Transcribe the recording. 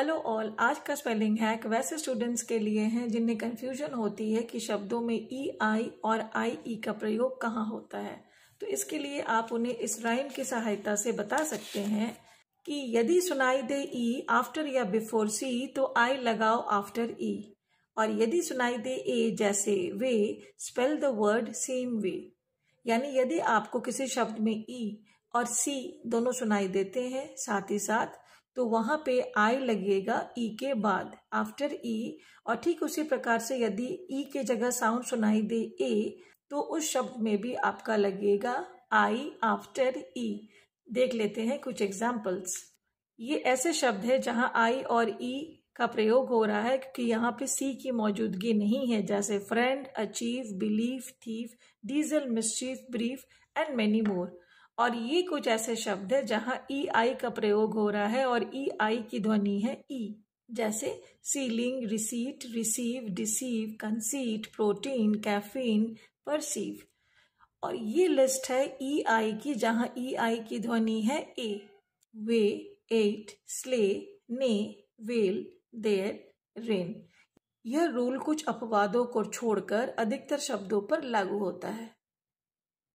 Hello all आज का spelling hack वैसे स्टूडेंट्स के लिए हैं जिन्हें कंफ्यूजन होती है कि शब्दों में ई e, आई और आई ई e का प्रयोग कहाँ होता है तो इसके लिए आप उन्हें इस राइम की सहायता से बता सकते हैं कि यदि सुनाई दे ई e आफ्टर या बिफोर सी तो आई लगाओ आफ्टर ई और यदि सुनाई दे ए जैसे weigh spell the word same way यानी यदि आपको किसी शब्द में ई और सी दोनों सुनाई देते हैं साथ ही साथ तो वहाँ पे आई लगेगा ई e के बाद आफ्टर ई e, और ठीक उसी प्रकार से यदि ई e के जगह साउंड सुनाई दे ए तो उस शब्द में भी आपका लगेगा आई आफ्टर ई देख लेते हैं कुछ एग्जाम्पल्स ये ऐसे शब्द है जहाँ आई और ई का प्रयोग हो रहा है क्योंकि यहाँ पे सी की मौजूदगी नहीं है जैसे friend achieve believe thief diesel miss brief and many more और ये कुछ ऐसे शब्द है जहां ई e, आई का प्रयोग हो रहा है और ई e, आई की ध्वनि है ई e। जैसे ceiling receipt receive deceive conceit protein caffeine perceive और ये लिस्ट है ई आई की जहां ई आई की ध्वनि है A weigh eight sleigh neigh veil their rein यह रूल कुछ अपवादों को छोड़कर अधिकतर शब्दों पर लागू होता है